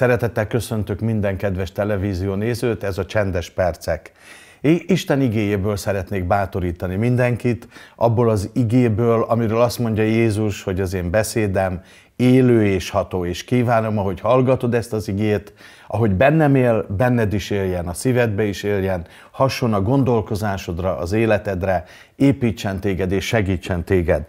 Szeretettel köszöntök minden kedves televízió nézőt, ez a Csendes Percek. Isten igéjéből szeretnék bátorítani mindenkit, abból az igéből, amiről azt mondja Jézus, hogy az én beszédem élő és ható, és kívánom, ahogy hallgatod ezt az igét, ahogy bennem él, benned is éljen, a szívedbe is éljen, hasson a gondolkozásodra, az életedre, építsen téged és segítsen téged.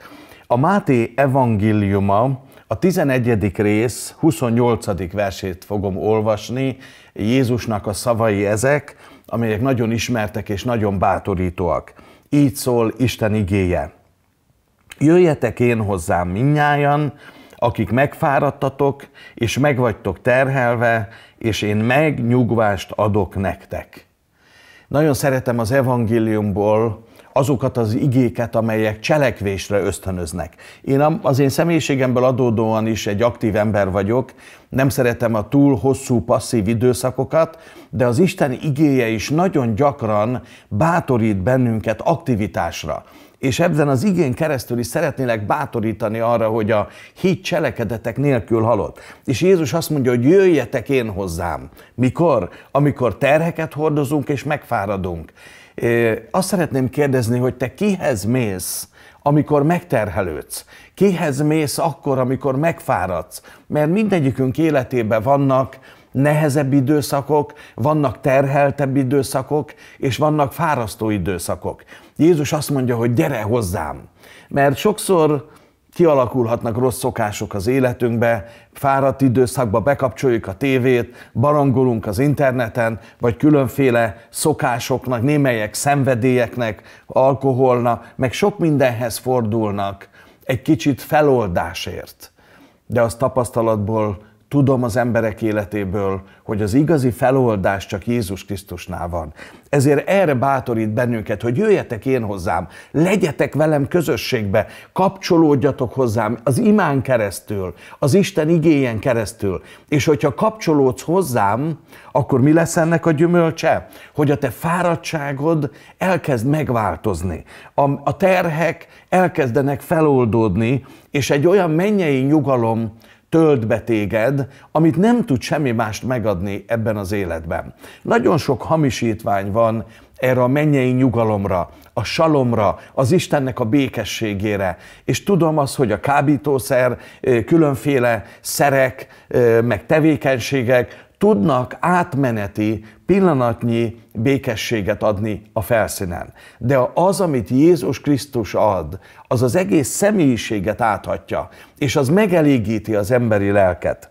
A Máté evangéliuma a 11. rész 28. versét fogom olvasni, Jézusnak a szavai ezek, amelyek nagyon ismertek és nagyon bátorítóak. Így szól Isten igéje. Jöjjetek én hozzám minnyájan, akik megfáradtatok, és megvagytok terhelve, és én megnyugvást adok nektek. Nagyon szeretem az evangéliumból azokat az igéket, amelyek cselekvésre ösztönöznek. Én az én személyiségemből adódóan is egy aktív ember vagyok, nem szeretem a túl hosszú passzív időszakokat, de az Isten igéje is nagyon gyakran bátorít bennünket aktivitásra. És ebben az igén keresztül is szeretnélek bátorítani arra, hogy a hit cselekedetek nélkül halott. És Jézus azt mondja, hogy jöjjetek én hozzám. Mikor? Amikor terheket hordozunk és megfáradunk. Azt szeretném kérdezni, hogy te kihez mész, amikor megterhelődsz? Kihez mész akkor, amikor megfáradsz? Mert mindegyikünk életében vannak nehezebb időszakok, vannak terheltebb időszakok, és vannak fárasztó időszakok. Jézus azt mondja, hogy gyere hozzám. Mert sokszor kialakulhatnak rossz szokások az életünkbe, fáradt időszakba bekapcsoljuk a tévét, barangolunk az interneten, vagy különféle szokásoknak, némelyek szenvedélyeknek, alkoholnak, meg sok mindenhez fordulnak egy kicsit feloldásért. De az tapasztalatból tudom az emberek életéből, hogy az igazi feloldás csak Jézus Krisztusnál van. Ezért erre bátorít bennünket, hogy jöjjetek én hozzám, legyetek velem közösségbe, kapcsolódjatok hozzám az imán keresztül, az Isten igényen keresztül. És hogyha kapcsolódsz hozzám, akkor mi lesz ennek a gyümölcse? Hogy a te fáradtságod elkezd megváltozni. A, a terhek elkezdenek feloldódni, és egy olyan mennyei nyugalom tölt be téged, amit nem tud semmi mást megadni ebben az életben. Nagyon sok hamisítvány van erre a mennyei nyugalomra, a salomra, az Istennek a békességére. És tudom azt, hogy a kábítószer, különféle szerek, meg tevékenységek tudnak átmeneti, pillanatnyi békességet adni a felszínen. De az, amit Jézus Krisztus ad, az az egész személyiséget áthatja, és az megelégíti az emberi lelket.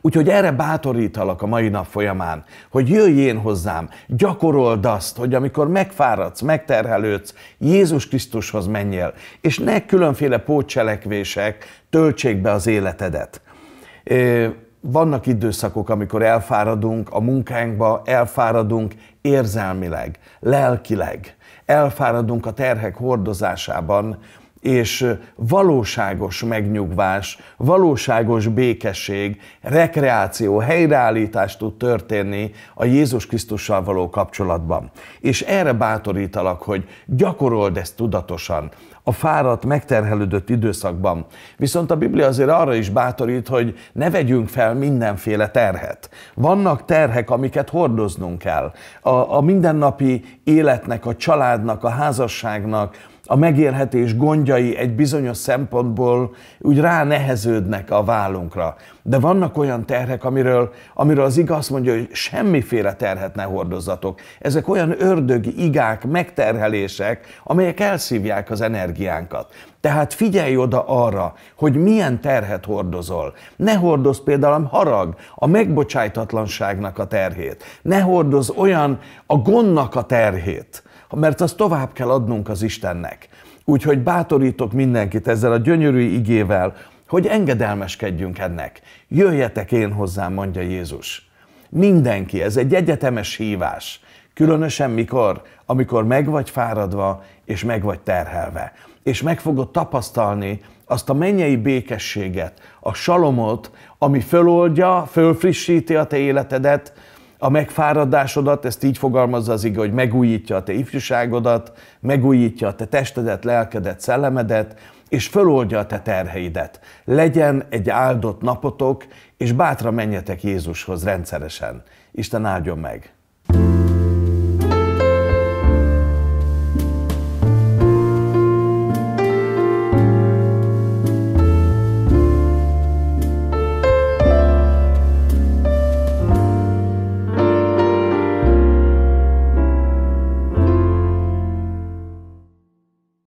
Úgyhogy erre bátorítalak a mai nap folyamán, hogy jöjj én hozzám, gyakorold azt, hogy amikor megfáradsz, megterhelődsz, Jézus Krisztushoz menjél, és ne különféle pótcselekvések töltsék be az életedet vannak időszakok, amikor elfáradunk a munkánkba, elfáradunk érzelmileg, lelkileg, elfáradunk a terhek hordozásában, és valóságos megnyugvás, valóságos békesség, rekreáció, helyreállítás tud történni a Jézus Krisztussal való kapcsolatban. És erre bátorítalak, hogy gyakorold ezt tudatosan, a fáradt, megterhelődött időszakban. Viszont a Biblia azért arra is bátorít, hogy ne vegyünk fel mindenféle terhet. Vannak terhek, amiket hordoznunk kell. A, a mindennapi életnek, a családnak, a házasságnak, a megélhetés gondjai egy bizonyos szempontból úgy rá neheződnek a vállunkra. De vannak olyan terhek, amiről, amiről az igaz mondja, hogy semmiféle terhet ne hordozzatok. Ezek olyan ördögi igák, megterhelések, amelyek elszívják az energiánkat. Tehát figyelj oda arra, hogy milyen terhet hordozol. Ne hordoz például a harag, a megbocsájtatlanságnak a terhét. Ne hordoz olyan a gondnak a terhét mert azt tovább kell adnunk az Istennek. Úgyhogy bátorítok mindenkit ezzel a gyönyörű igével, hogy engedelmeskedjünk ennek. Jöjjetek én hozzám, mondja Jézus. Mindenki, ez egy egyetemes hívás. Különösen mikor? Amikor meg vagy fáradva, és meg vagy terhelve. És meg fogod tapasztalni azt a mennyei békességet, a salomot, ami föloldja, fölfrissíti a te életedet, a megfáradásodat, ezt így fogalmazza az ige, hogy megújítja a te ifjúságodat, megújítja a te testedet, lelkedet, szellemedet, és föloldja a te terheidet. Legyen egy áldott napotok, és bátra menjetek Jézushoz rendszeresen. Isten áldjon meg!